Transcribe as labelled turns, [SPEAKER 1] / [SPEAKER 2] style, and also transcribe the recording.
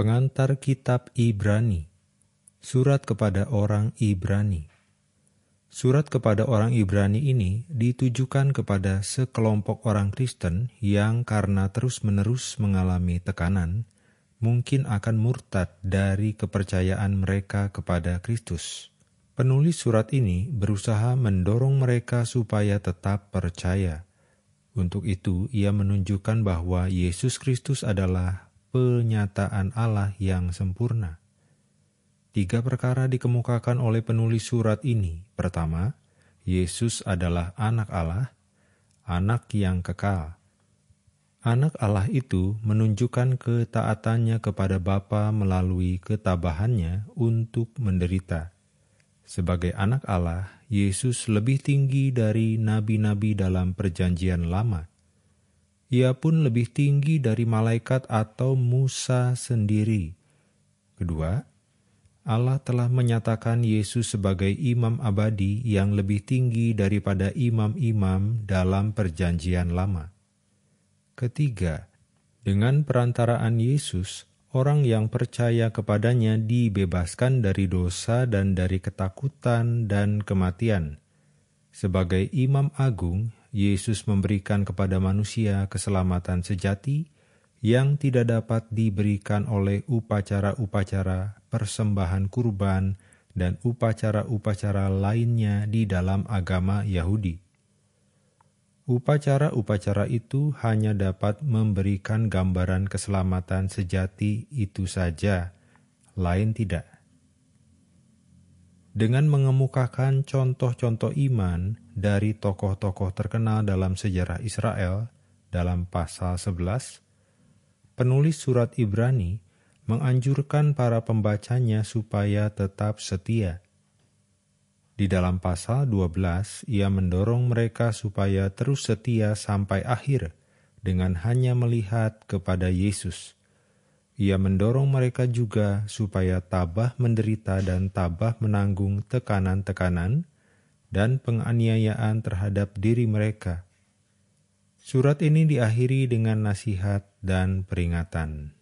[SPEAKER 1] Pengantar Kitab Ibrani Surat kepada orang Ibrani Surat kepada orang Ibrani ini ditujukan kepada sekelompok orang Kristen yang karena terus-menerus mengalami tekanan, mungkin akan murtad dari kepercayaan mereka kepada Kristus. Penulis surat ini berusaha mendorong mereka supaya tetap percaya. Untuk itu, ia menunjukkan bahwa Yesus Kristus adalah penyataan Allah yang sempurna. Tiga perkara dikemukakan oleh penulis surat ini. Pertama, Yesus adalah anak Allah, anak yang kekal. Anak Allah itu menunjukkan ketaatannya kepada Bapa melalui ketabahannya untuk menderita. Sebagai anak Allah, Yesus lebih tinggi dari nabi-nabi dalam perjanjian lama ia pun lebih tinggi dari malaikat atau Musa sendiri. Kedua, Allah telah menyatakan Yesus sebagai imam abadi yang lebih tinggi daripada imam-imam dalam Perjanjian Lama. Ketiga, dengan perantaraan Yesus, orang yang percaya kepadanya dibebaskan dari dosa dan dari ketakutan dan kematian. Sebagai imam agung, Yesus memberikan kepada manusia keselamatan sejati yang tidak dapat diberikan oleh upacara-upacara persembahan kurban dan upacara-upacara lainnya di dalam agama Yahudi. Upacara-upacara itu hanya dapat memberikan gambaran keselamatan sejati itu saja, lain tidak dengan mengemukakan contoh-contoh iman dari tokoh-tokoh terkenal dalam sejarah Israel dalam pasal 11, penulis surat Ibrani menganjurkan para pembacanya supaya tetap setia. Di dalam pasal 12, ia mendorong mereka supaya terus setia sampai akhir dengan hanya melihat kepada Yesus ia mendorong mereka juga supaya tabah menderita dan tabah menanggung tekanan-tekanan dan penganiayaan terhadap diri mereka. Surat ini diakhiri dengan nasihat dan peringatan.